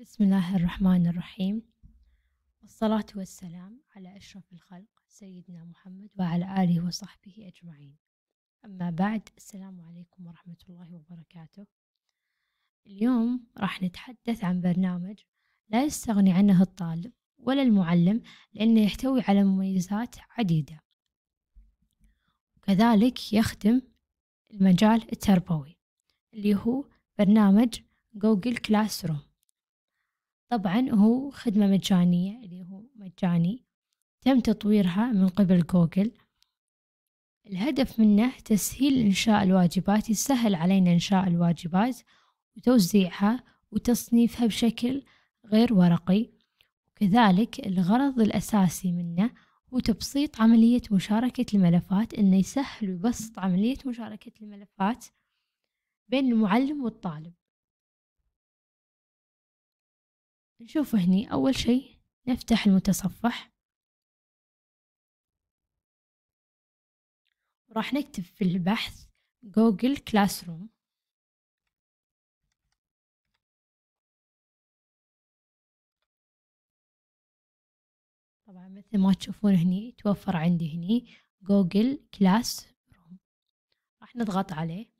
بسم الله الرحمن الرحيم والصلاة والسلام على أشرف الخلق سيدنا محمد وعلى آله وصحبه أجمعين أما بعد السلام عليكم ورحمة الله وبركاته اليوم راح نتحدث عن برنامج لا يستغني عنه الطالب ولا المعلم لأنه يحتوي على مميزات عديدة وكذلك يخدم المجال التربوي اللي هو برنامج جوجل كلاس روم طبعا هو خدمة مجانية اللي هو مجاني تم تطويرها من قبل جوجل الهدف منه تسهيل إنشاء الواجبات يسهل علينا إنشاء الواجبات وتوزيعها وتصنيفها بشكل غير ورقي وكذلك الغرض الأساسي منه هو تبسيط عملية مشاركة الملفات إنه يسهل ويبسط عملية مشاركة الملفات بين المعلم والطالب نشوف هني أول شي نفتح المتصفح راح نكتب في البحث جوجل كلاس روم طبعا مثل ما تشوفون هني توفر عندي هني جوجل كلاس روم راح نضغط عليه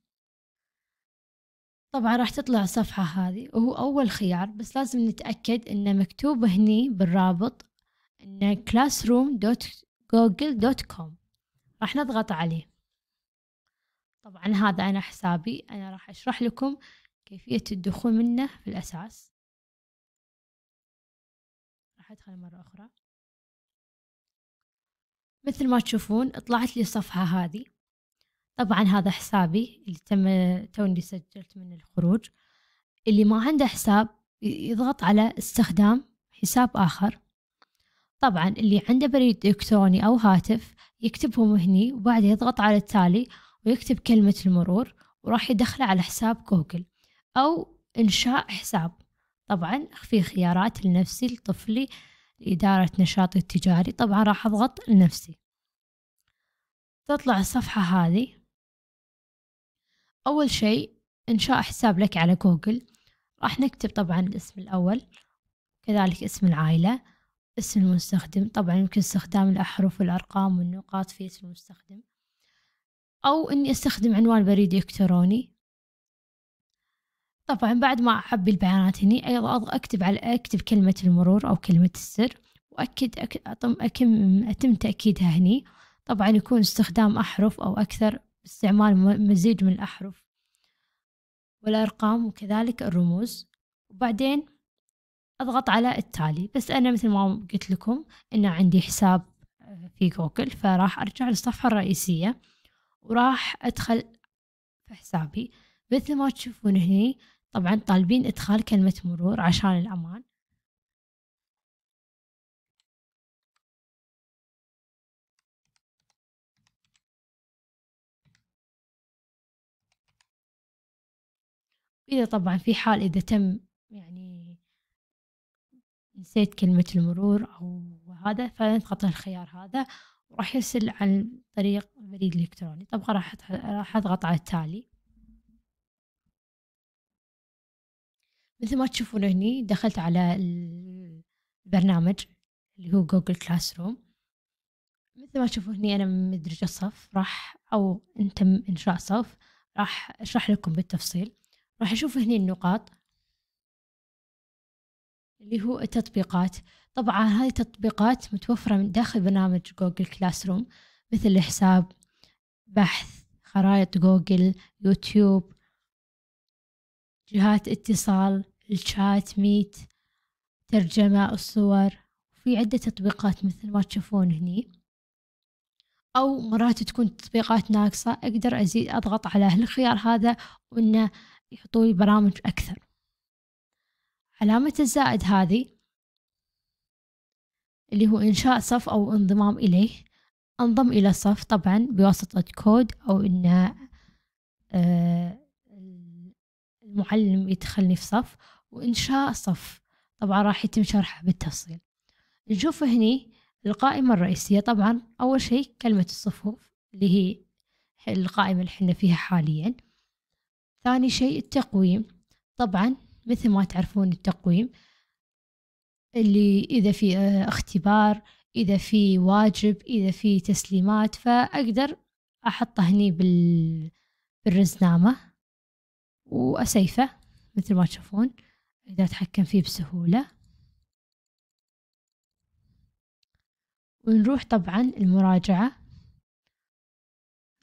طبعا راح تطلع الصفحة هذه وهو أول خيار بس لازم نتأكد إنه مكتوب هني بالرابط إنه classroom.google.com راح نضغط عليه طبعا هذا أنا حسابي أنا راح أشرح لكم كيفية الدخول منه في الأساس راح أدخل مرة أخرى مثل ما تشوفون طلعت لي الصفحة هذه طبعا هذا حسابي اللي تم توني سجلت من الخروج اللي ما عنده حساب يضغط على استخدام حساب آخر طبعا اللي عنده بريد إلكتروني أو هاتف يكتبهم هني وبعدها يضغط على التالي ويكتب كلمة المرور وراح يدخله على حساب جوجل أو إنشاء حساب طبعا في خيارات لنفسي لطفلي لإدارة نشاطي التجاري طبعا راح أضغط لنفسي تطلع الصفحة هذه أول شيء إنشاء حساب لك على جوجل راح نكتب طبعا الاسم الأول كذلك اسم العائلة اسم المستخدم طبعا يمكن استخدام الأحرف والأرقام والنقاط في اسم المستخدم أو إني أستخدم عنوان بريد إلكتروني طبعا بعد ما أعبي البيانات هني أيضا أكتب على أكتب كلمة المرور أو كلمة السر وأكد أتم أتم تأكيدها هني طبعا يكون استخدام أحرف أو أكثر باستعمال مزيج من الأحرف والأرقام وكذلك الرموز وبعدين أضغط على التالي بس أنا مثل ما قلت لكم أن عندي حساب آه، في جوجل فراح أرجع للصفحة الرئيسية وراح أدخل في حسابي مثل ما تشوفون هني طبعا طالبين إدخال كلمة مرور عشان الأمان إذا طبعا في حال إذا تم يعني نسيت كلمة المرور أو هذا فنضغط الخيار هذا وراح يرسل عن طريق البريد الإلكتروني طبعا راح راح أضغط على التالي مثل ما تشوفون هني دخلت على البرنامج اللي هو جوجل كلاس روم مثل ما تشوفون هني أنا مدرجة صف راح أو أنتم إنشاء صف راح أشرح لكم بالتفصيل راح أشوف هني النقاط اللي هو التطبيقات طبعا هاي التطبيقات متوفرة من داخل برنامج جوجل كلاس روم مثل حساب بحث خرائط جوجل يوتيوب جهات اتصال الشات ميت ترجمة الصور في عدة تطبيقات مثل ما تشوفون هني أو مرات تكون تطبيقات ناقصة أقدر أزيد أضغط على هالخيار هذا وإنه يحطوا لي برامج أكثر علامة الزائد هذه اللي هو إنشاء صف أو انضمام إليه أنضم إلى صف طبعا بواسطة كود أو إن آه، المعلم يدخلني في صف وإنشاء صف طبعا راح يتم شرحه بالتفصيل نشوف هني القائمة الرئيسية طبعا أول شيء كلمة الصفوف اللي هي القائمة اللي احنا فيها حاليا ثاني شيء التقويم طبعا مثل ما تعرفون التقويم اللي إذا في آه، اختبار إذا في واجب إذا في تسليمات فأقدر أحطه هني بال... بالرزنامة وأسيفه مثل ما تشوفون أقدر أتحكم فيه بسهولة ونروح طبعا المراجعة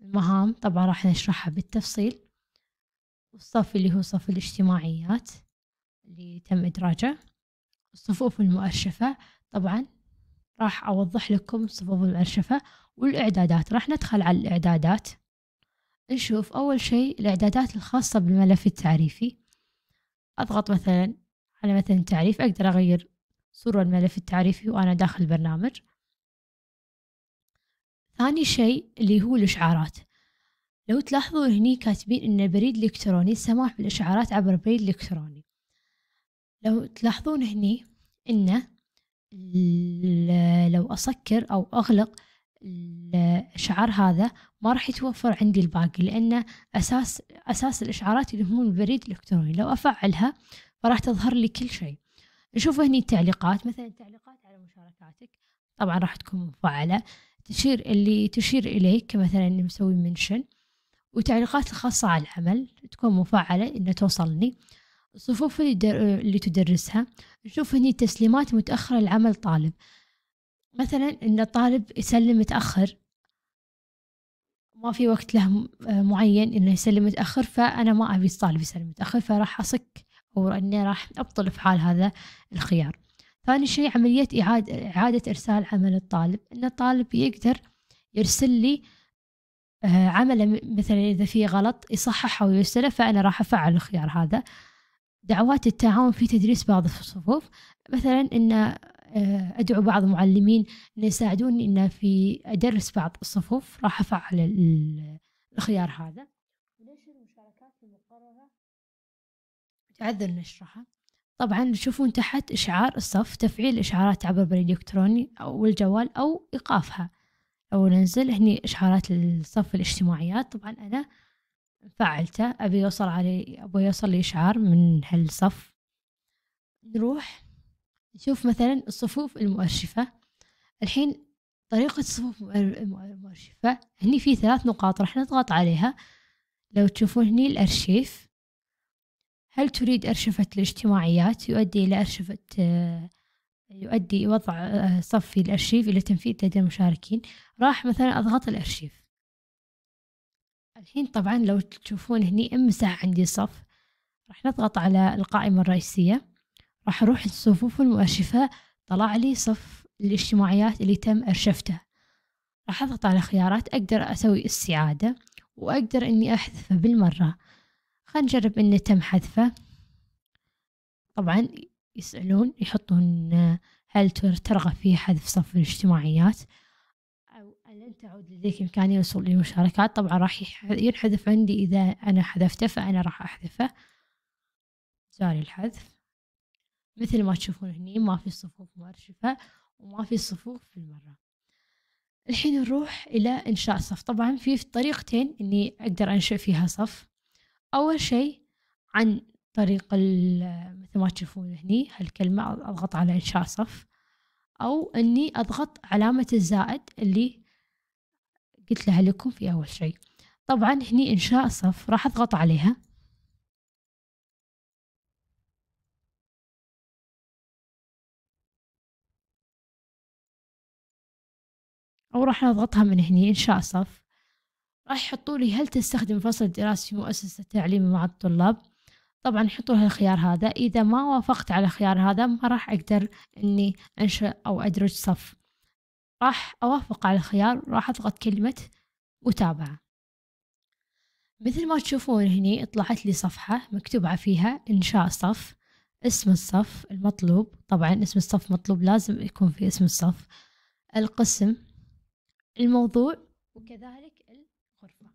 المهام طبعا راح نشرحها بالتفصيل والصف اللي هو صف الاجتماعيات اللي تم إدراجه الصفوف المؤرشفة طبعا راح أوضح لكم الصفوف المؤرشفة والإعدادات راح ندخل على الإعدادات نشوف أول شيء الإعدادات الخاصة بالملف التعريفي أضغط مثلا على مثلا تعريف أقدر أغير صورة الملف التعريفي وأنا داخل البرنامج ثاني شيء اللي هو الإشعارات لو تلاحظون هني كاتبين أن البريد الإلكتروني السماح بالإشعارات عبر البريد الالكتروني لو تلاحظون هني أنه لو أسكر أو أغلق الإشعار هذا ما راح يتوفر عندي الباقي لأنه أساس أساس الإشعارات اللي هم البريد الإلكتروني لو أفعلها فراح تظهر لي كل شيء نشوف هني التعليقات مثلا التعليقات على مشاركاتك طبعا راح تكون مفعلة تشير اللي تشير إليك مثلا مسوي منشن وتعليقات الخاصة على العمل تكون مفعلة إنها توصلني الصفوف اللي, در... اللي تدرسها نشوف هني تسليمات متأخرة لعمل طالب مثلا إن الطالب يسلم متأخر ما في وقت له آه، معين إنه يسلم متأخر فأنا ما أبي الطالب يسلم متأخر فراح أصك أو إني راح أبطل في حال هذا الخيار ثاني شيء عملية إعادة, إعادة إرسال عمل الطالب إن الطالب يقدر يرسل لي آه، عمله مثلا إذا في غلط يصححه ويرسله فأنا راح أفعل الخيار هذا دعوات التعاون في تدريس بعض الصفوف مثلا أن آه، أدعو بعض المعلمين أن يساعدوني أن في أدرس بعض الصفوف راح أفعل الخيار هذا ليش المشاركات المقررة تعذر نشرها طبعا تشوفون تحت إشعار الصف تفعيل إشعارات عبر بريد إلكتروني أو الجوال أو إيقافها أو ننزل هني إشعارات الصف الاجتماعيات طبعا أنا فعلته أبي يوصل علي أبي يوصل لي إشعار من هالصف نروح نشوف مثلا الصفوف المؤرشفة الحين طريقة الصفوف المؤرشفة هني في ثلاث نقاط راح نضغط عليها لو تشوفون هني الأرشيف هل تريد أرشفة الاجتماعيات يؤدي إلى أرشفة آه، يؤدي وضع آه، صف في الأرشيف إلى تنفيذ لدى المشاركين راح مثلا أضغط الأرشيف الحين طبعا لو تشوفون هني امسح عندي صف راح نضغط على القائمة الرئيسية راح أروح الصفوف المؤرشفة طلع لي صف الاجتماعيات اللي تم أرشفته راح أضغط على خيارات أقدر أسوي استعادة وأقدر إني أحذفه بالمرة خلينا نجرب إنه تم حذفه طبعا يسألون يحطون آه، هل ترغب في حذف صف الاجتماعيات أو لن تعود لديك إمكانية الوصول للمشاركات طبعا راح ينحذف عندي إذا أنا حذفته فأنا راح أحذفه جاري الحذف مثل ما تشوفون هني ما في صفوف مرشفة وما في صفوف في المرة الحين نروح إلى إنشاء صف طبعا في طريقتين إني أقدر أنشئ فيها صف أول شيء عن طريق مثل ما تشوفون هني هالكلمة أضغط على إنشاء صف أو إني أضغط علامة الزائد اللي قلت لها لكم في أول شيء طبعا هني إنشاء صف راح أضغط عليها أو راح نضغطها من هني إنشاء صف راح يحطوا لي هل تستخدم فصل دراسي مؤسسة تعليمي مع الطلاب طبعا حطوا الخيار هذا إذا ما وافقت على الخيار هذا ما راح أقدر إني أنشئ أو أدرج صف راح أوافق على الخيار راح أضغط كلمة متابعة مثل ما تشوفون هني طلعت لي صفحة مكتوبة فيها إنشاء صف اسم الصف المطلوب طبعا اسم الصف مطلوب لازم يكون في اسم الصف القسم الموضوع وكذلك الغرفة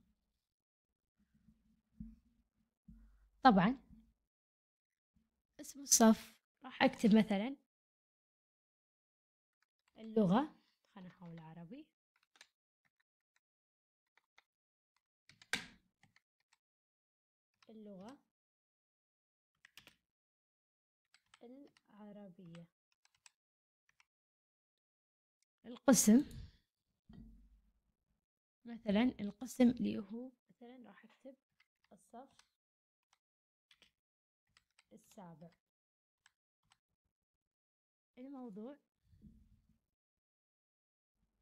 طبعا صف راح أكتب مثلا اللغة خلنا نحول عربي اللغة العربية القسم مثلا القسم اللي هو مثلا راح أكتب الصف السابع الموضوع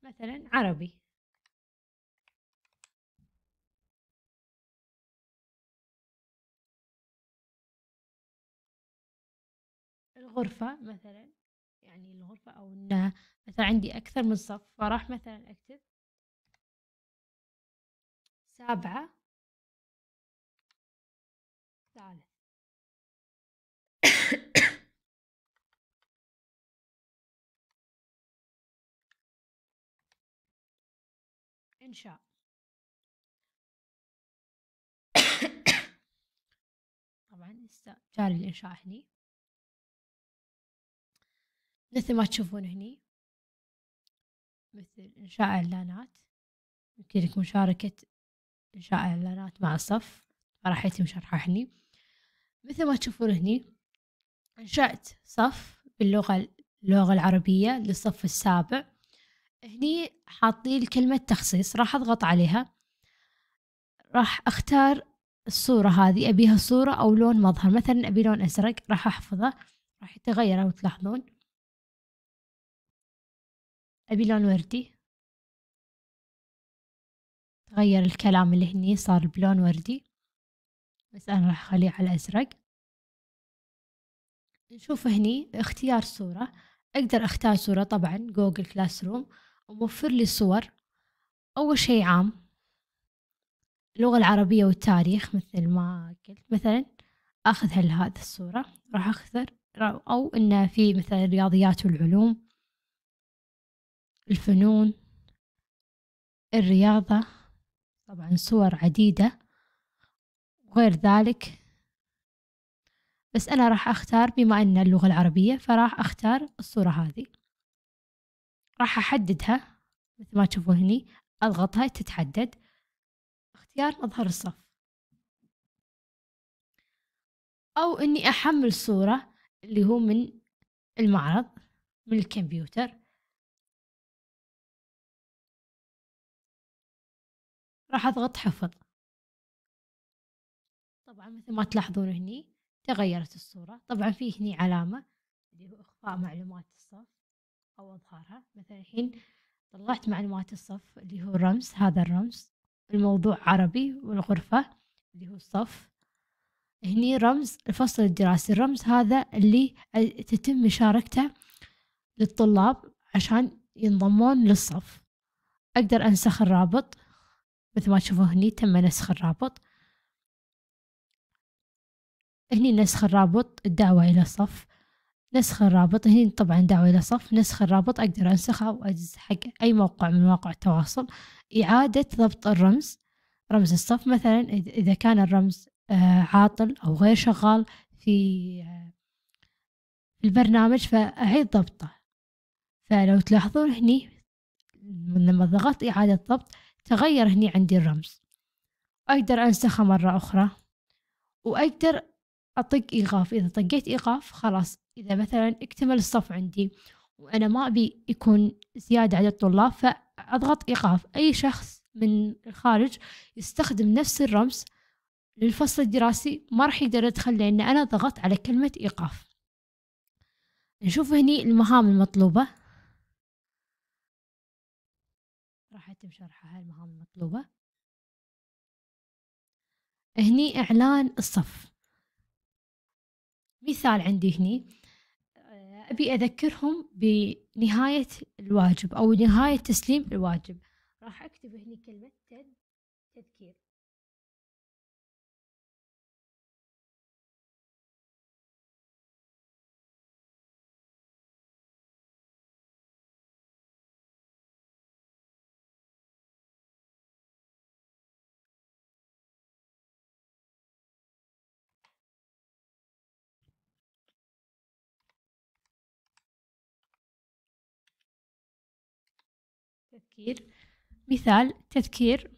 مثلا عربي الغرفة مثلا يعني الغرفة أو إنها مثلا عندي أكثر من صف فراح مثلا أكتب سابعة ثالث إنشاء طبعا لسه جاري الإنشاء هني مثل ما تشوفون هني مثل إنشاء إعلانات يمكنك مشاركة إنشاء إعلانات مع الصف راح يتم شرحه هني مثل ما تشوفون هني أنشأت صف باللغة اللغة العربية للصف السابع هني حاطين كلمة تخصيص راح أضغط عليها راح أختار الصورة هذه أبيها صورة أو لون مظهر مثلا أبي لون أزرق راح أحفظه راح يتغير أو تلاحظون أبي لون وردي تغير الكلام اللي هني صار بلون وردي بس أنا راح أخليه على أزرق نشوف هني اختيار صورة أقدر أختار صورة طبعا جوجل كلاس روم وموفر لي صور أول شي عام اللغة العربية والتاريخ مثل ما قلت مثلا أخذ هل هذه الصورة راح أخذ أو إنه في مثلا الرياضيات والعلوم الفنون الرياضة طبعا صور عديدة وغير ذلك بس أنا راح أختار بما أن اللغة العربية فراح أختار الصورة هذه راح أحددها مثل ما تشوفون هني أضغطها تتحدد اختيار أظهر الصف أو إني أحمل صورة اللي هو من المعرض من الكمبيوتر راح أضغط حفظ طبعا مثل ما تلاحظون هني تغيرت الصورة طبعا في هني علامة اللي هو إخفاء معلومات الصف أو أظهارها مثلا الحين طلعت معلومات الصف اللي هو الرمز هذا الرمز الموضوع عربي والغرفة اللي هو الصف هني رمز الفصل الدراسي الرمز هذا اللي تتم مشاركته للطلاب عشان ينضمون للصف أقدر أنسخ الرابط مثل ما تشوفوا هني تم نسخ الرابط هني نسخ الرابط الدعوة إلى الصف نسخ الرابط هنا طبعا دعوة إلى صف نسخ الرابط أقدر أنسخه أو حق أي موقع من مواقع التواصل إعادة ضبط الرمز رمز الصف مثلا إذا كان الرمز آه، عاطل أو غير شغال آه، في البرنامج فأعيد ضبطه فلو تلاحظون هني لما ضغطت إعادة ضبط تغير هني عندي الرمز أقدر أنسخه مرة أخرى وأقدر أطق إيقاف إذا طقيت إيقاف خلاص إذا مثلا اكتمل الصف عندي وأنا ما أبي يكون زيادة عدد الطلاب فأضغط إيقاف أي شخص من الخارج يستخدم نفس الرمز للفصل الدراسي ما راح يقدر يدخل لأن أنا ضغطت على كلمة إيقاف نشوف هني المهام المطلوبة راح يتم شرحها المهام المطلوبة هني إعلان الصف مثال عندي هني أبي أذكرهم بنهاية الواجب أو نهاية تسليم الواجب راح أكتب هني كلمة تذكير تذكير مثال تذكير